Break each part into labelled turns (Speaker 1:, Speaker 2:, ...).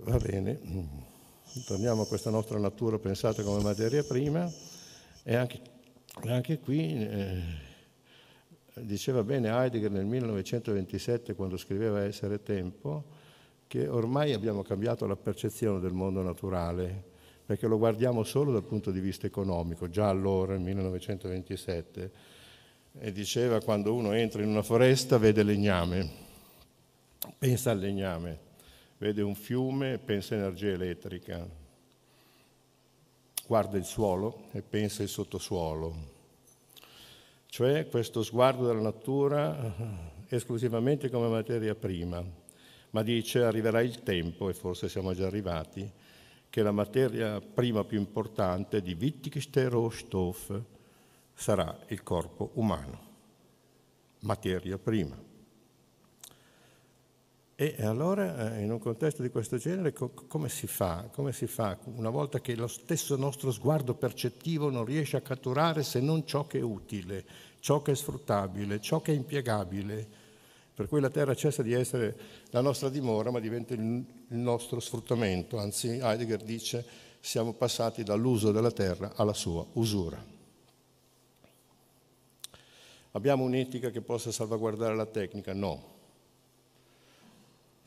Speaker 1: Va bene, torniamo a questa nostra natura pensata come materia prima e anche, anche qui eh, diceva bene Heidegger nel 1927 quando scriveva Essere Tempo che ormai abbiamo cambiato la percezione del mondo naturale perché lo guardiamo solo dal punto di vista economico, già allora nel 1927 e diceva quando uno entra in una foresta vede legname, pensa al legname vede un fiume e pensa a energia elettrica, guarda il suolo e pensa al sottosuolo. Cioè questo sguardo della natura eh, esclusivamente come materia prima, ma dice arriverà il tempo, e forse siamo già arrivati, che la materia prima più importante di Wittgenstein Rohstoff sarà il corpo umano, materia prima. E allora eh, in un contesto di questo genere co- come, si fa? come si fa? Una volta che lo stesso nostro sguardo percettivo non riesce a catturare se non ciò che è utile, ciò che è sfruttabile, ciò che è impiegabile, per cui la terra cessa di essere la nostra dimora ma diventa il nostro sfruttamento, anzi Heidegger dice siamo passati dall'uso della terra alla sua usura. Abbiamo un'etica che possa salvaguardare la tecnica? No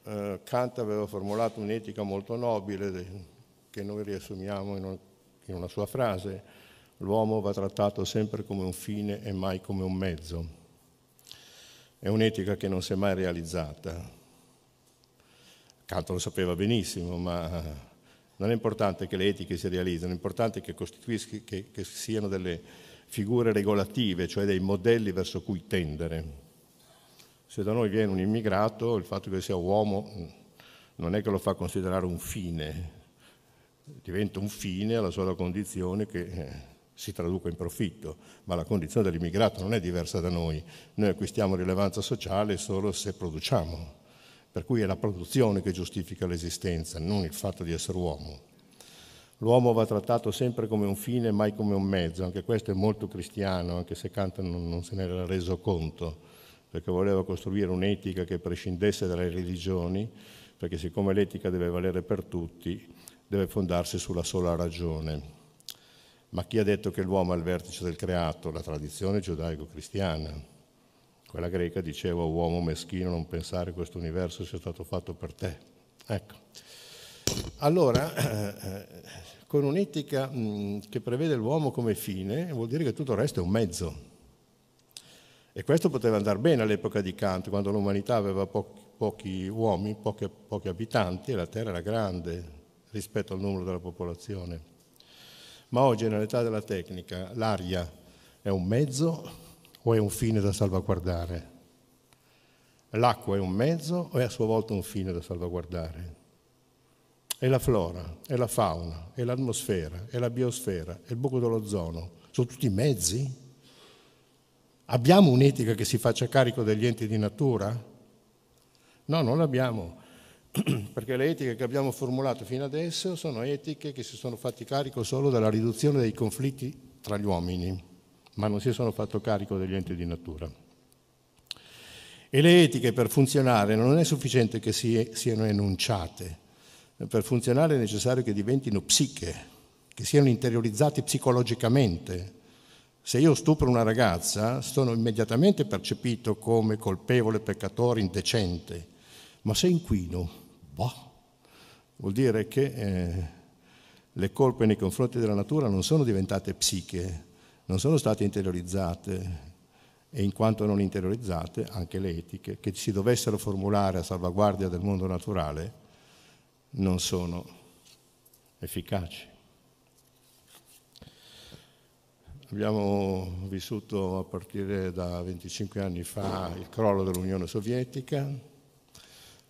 Speaker 1: eh, Kant aveva formulato un'etica molto nobile che noi riassumiamo in, un, in una sua frase, l'uomo va trattato sempre come un fine e mai come un mezzo. È un'etica che non si è mai realizzata. Kant lo sapeva benissimo, ma non è importante che le etiche si realizzino, è importante che, che, che siano delle figure regolative, cioè dei modelli verso cui tendere. Se da noi viene un immigrato, il fatto che sia uomo mm, non è che lo fa considerare un fine, diventa un fine alla sola condizione che eh, si traduca in profitto, ma la condizione dell'immigrato non è diversa da noi, noi acquistiamo rilevanza sociale solo se produciamo, per cui è la produzione che giustifica l'esistenza, non il fatto di essere uomo. L'uomo va trattato sempre come un fine, mai come un mezzo, anche questo è molto cristiano, anche se Kant non, non se n'era reso conto perché voleva costruire un'etica che prescindesse dalle religioni, perché siccome l'etica deve valere per tutti, deve fondarsi sulla sola ragione. Ma chi ha detto che l'uomo è al vertice del creato? La tradizione giudaico-cristiana. Quella greca diceva, uomo meschino, non pensare che questo universo sia stato fatto per te. Ecco. Allora, eh, eh, con un'etica che prevede l'uomo come fine, vuol dire che tutto il resto è un mezzo, e questo poteva andare bene all'epoca di Kant, quando l'umanità aveva pochi, pochi uomini, pochi, pochi abitanti e la Terra era grande rispetto al numero della popolazione. Ma oggi, nell'età della tecnica, l'aria è un mezzo o è un fine da salvaguardare? L'acqua è un mezzo o è a sua volta un fine da salvaguardare? E la flora, e la fauna, e l'atmosfera, e la biosfera, e il buco dell'ozono. Sono tutti mezzi Abbiamo un'etica che si faccia carico degli enti di natura? No, non l'abbiamo, perché le etiche che abbiamo formulato fino adesso sono etiche che si sono fatte carico solo della riduzione dei conflitti tra gli uomini, ma non si sono fatto carico degli enti di natura. E le etiche per funzionare non è sufficiente che siano enunciate, per funzionare è necessario che diventino psiche, che siano interiorizzate psicologicamente, se io stupro una ragazza, sono immediatamente percepito come colpevole, peccatore, indecente. Ma se inquino, boh, vuol dire che eh, le colpe nei confronti della natura non sono diventate psiche, non sono state interiorizzate e in quanto non interiorizzate anche le etiche che si dovessero formulare a salvaguardia del mondo naturale non sono efficaci. Abbiamo vissuto a partire da 25 anni fa il crollo dell'Unione Sovietica,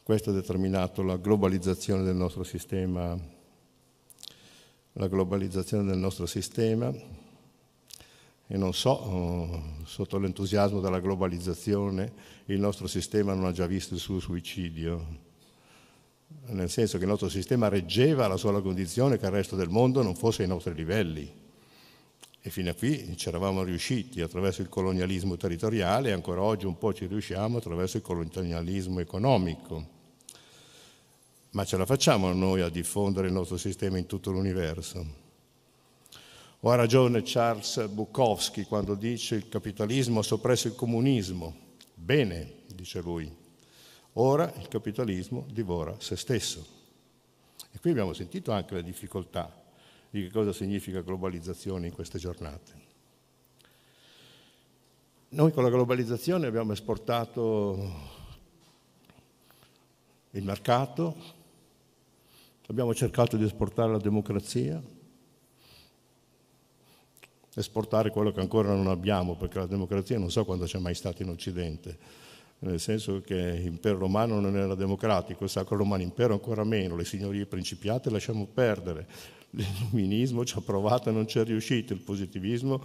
Speaker 1: questo ha determinato la globalizzazione del nostro sistema, la globalizzazione del nostro sistema e non so, eh, sotto l'entusiasmo della globalizzazione il nostro sistema non ha già visto il suo suicidio nel senso che il nostro sistema reggeva la sola condizione che il resto del mondo non fosse ai nostri livelli e fino a qui ci eravamo riusciti attraverso il colonialismo territoriale e ancora oggi un po' ci riusciamo attraverso il colonialismo economico. Ma ce la facciamo noi a diffondere il nostro sistema in tutto l'universo? O ha ragione Charles Bukowski quando dice il capitalismo ha soppresso il comunismo. Bene, dice lui. Ora il capitalismo divora se stesso. E qui abbiamo sentito anche la difficoltà di che cosa significa globalizzazione in queste giornate. Noi con la globalizzazione abbiamo esportato il mercato, abbiamo cercato di esportare la democrazia, esportare quello che ancora non abbiamo, perché la democrazia non so quando c'è mai stata in Occidente nel senso che l'impero romano non era democratico, il Sacro Romano Impero ancora meno, le signorie principiate lasciamo perdere, l'illuminismo ci ha provato e non ci è riuscito, il positivismo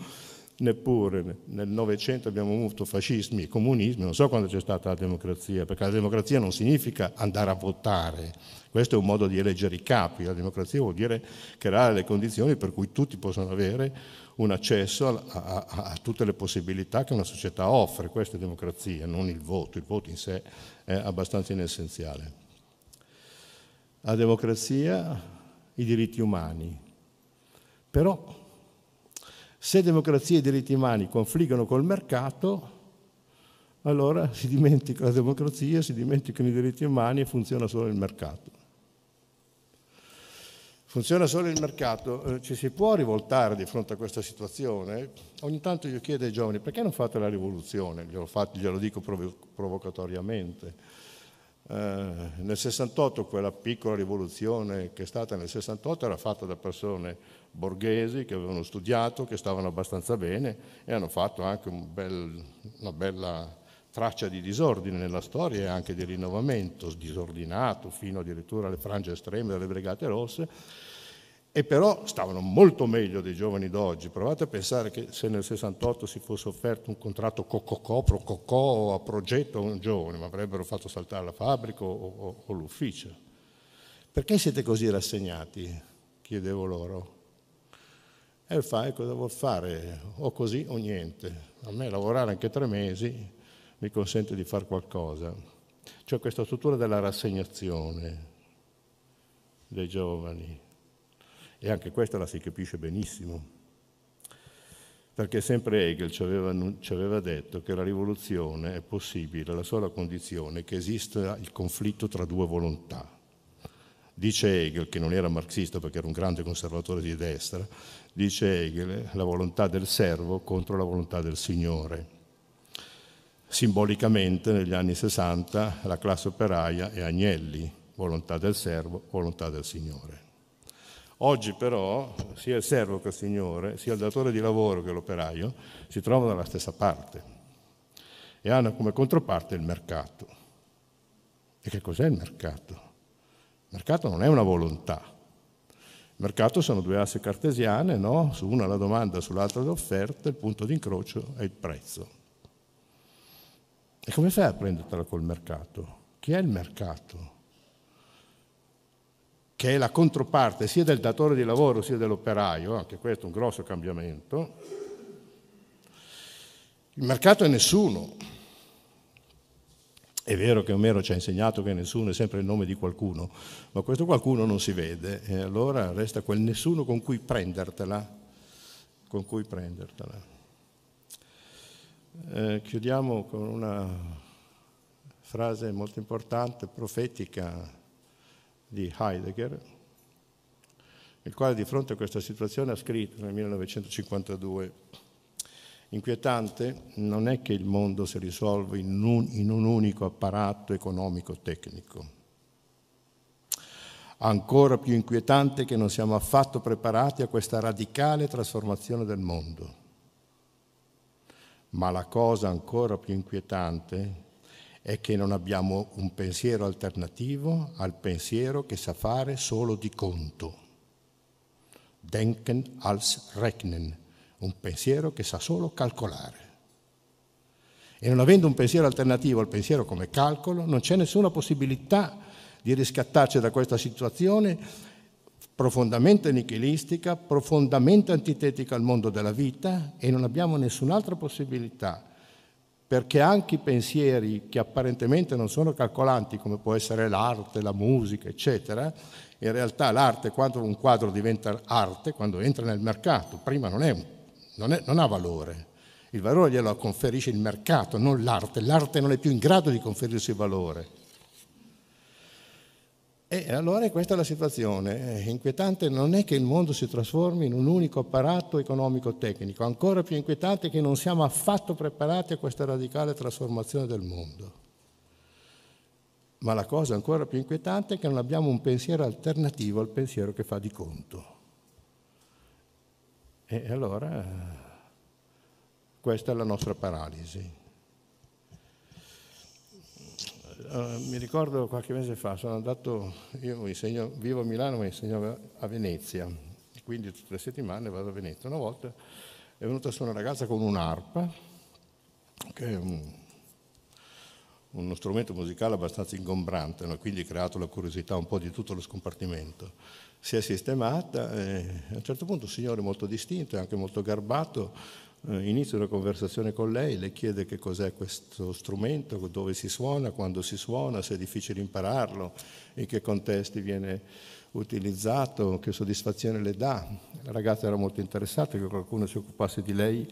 Speaker 1: neppure nel Novecento abbiamo avuto fascismi e comunismi, non so quando c'è stata la democrazia, perché la democrazia non significa andare a votare, questo è un modo di eleggere i capi, la democrazia vuol dire creare le condizioni per cui tutti possono avere un accesso a, a, a tutte le possibilità che una società offre, questa è democrazia, non il voto, il voto in sé è abbastanza inessenziale. La democrazia, i diritti umani, però se democrazia e diritti umani confliggono col mercato, allora si dimentica la democrazia, si dimenticano i diritti umani e funziona solo il mercato. Funziona solo il mercato, eh, ci si può rivoltare di fronte a questa situazione? Ogni tanto io chiedo ai giovani perché non fate la rivoluzione, glielo, fate, glielo dico provocatoriamente eh, nel 68 quella piccola rivoluzione che è stata nel 68 era fatta da persone borghesi che avevano studiato, che stavano abbastanza bene e hanno fatto anche un bel, una bella traccia di disordine nella storia e anche di rinnovamento disordinato fino addirittura alle frange estreme delle brigate rosse e però stavano molto meglio dei giovani d'oggi. Provate a pensare che se nel 68 si fosse offerto un contratto cococò, prococò a progetto a un giovane, ma avrebbero fatto saltare la fabbrica o, o, o l'ufficio. Perché siete così rassegnati? chiedevo loro. E fai cosa ecco, vuol fare? O così o niente. A me lavorare anche tre mesi mi consente di fare qualcosa. C'è cioè questa struttura della rassegnazione dei giovani e anche questa la si capisce benissimo, perché sempre Hegel ci aveva, ci aveva detto che la rivoluzione è possibile alla sola condizione che esista il conflitto tra due volontà. Dice Hegel, che non era marxista perché era un grande conservatore di destra, dice Hegel, la volontà del servo contro la volontà del Signore. Simbolicamente negli anni 60 la classe operaia è Agnelli, volontà del servo, volontà del Signore. Oggi però sia il servo che il Signore, sia il datore di lavoro che l'operaio si trovano dalla stessa parte e hanno come controparte il mercato. E che cos'è il mercato? Il mercato non è una volontà. Il mercato sono due asse cartesiane, no? su una la domanda, sull'altra l'offerta, il punto d'incrocio è il prezzo. E come fai a prendertela col mercato? Chi è il mercato? che è la controparte sia del datore di lavoro sia dell'operaio, anche questo è un grosso cambiamento, il mercato è nessuno. È vero che Omero ci ha insegnato che nessuno è sempre il nome di qualcuno, ma questo qualcuno non si vede e allora resta quel nessuno con cui prendertela. Con cui prendertela. Eh, chiudiamo con una frase molto importante, profetica, di Heidegger, il quale di fronte a questa situazione ha scritto nel 1952, inquietante non è che il mondo si risolve in un, in un unico apparato economico-tecnico, ancora più inquietante che non siamo affatto preparati a questa radicale trasformazione del mondo. Ma la cosa ancora più inquietante è che non abbiamo un pensiero alternativo al pensiero che sa fare solo di conto. Denken als Rechnen, un pensiero che sa solo calcolare. E non avendo un pensiero alternativo al pensiero come calcolo, non c'è nessuna possibilità di riscattarci da questa situazione profondamente nichilistica, profondamente antitetica al mondo della vita e non abbiamo nessun'altra possibilità perché anche i pensieri che apparentemente non sono calcolanti, come può essere l'arte, la musica, eccetera, in realtà l'arte, quando un quadro diventa arte, quando entra nel mercato, prima non, è, non, è, non ha valore. Il valore glielo conferisce il mercato, non l'arte. L'arte non è più in grado di conferirsi valore. E allora questa è la situazione. È inquietante non è che il mondo si trasformi in un unico apparato economico-tecnico, ancora più inquietante è che non siamo affatto preparati a questa radicale trasformazione del mondo. Ma la cosa ancora più inquietante è che non abbiamo un pensiero alternativo al pensiero che fa di conto. E allora eh, questa è la nostra paralisi eh, mi ricordo qualche mese fa, sono andato, io insegno, vivo a Milano ma insegno a Venezia, quindi tutte le settimane vado a Venezia. Una volta è venuta su una ragazza con un'arpa, che è un, uno strumento musicale abbastanza ingombrante, no? quindi ha creato la curiosità un po' di tutto lo scompartimento. Si è sistemata e a un certo punto un signore molto distinto e anche molto garbato eh, inizia una conversazione con lei, le chiede che cos'è questo strumento, dove si suona, quando si suona, se è difficile impararlo, in che contesti viene utilizzato, che soddisfazione le dà. La ragazza era molto interessata che qualcuno si occupasse di lei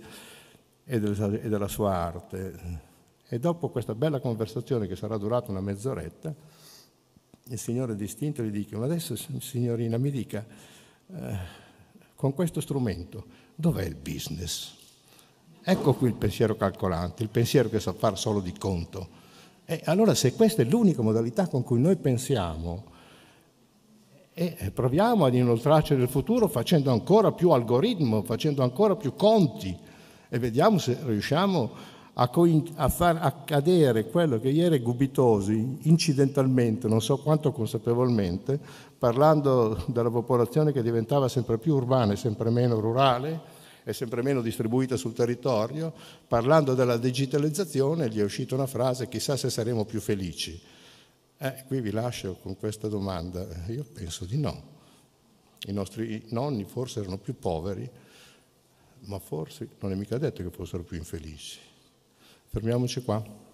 Speaker 1: e della sua arte. E dopo questa bella conversazione che sarà durata una mezz'oretta, il signore distinto gli dice, ma adesso signorina mi dica, eh, con questo strumento dov'è il business? Ecco qui il pensiero calcolante, il pensiero che sa fare solo di conto. E allora se questa è l'unica modalità con cui noi pensiamo, e proviamo ad inoltrarci nel futuro facendo ancora più algoritmo, facendo ancora più conti e vediamo se riusciamo a, a far accadere quello che ieri Gubitosi, incidentalmente, non so quanto consapevolmente, parlando della popolazione che diventava sempre più urbana e sempre meno rurale, è sempre meno distribuita sul territorio, parlando della digitalizzazione gli è uscita una frase, chissà se saremo più felici. Eh, qui vi lascio con questa domanda, io penso di no. I nostri nonni forse erano più poveri, ma forse non è mica detto che fossero più infelici. Fermiamoci qua.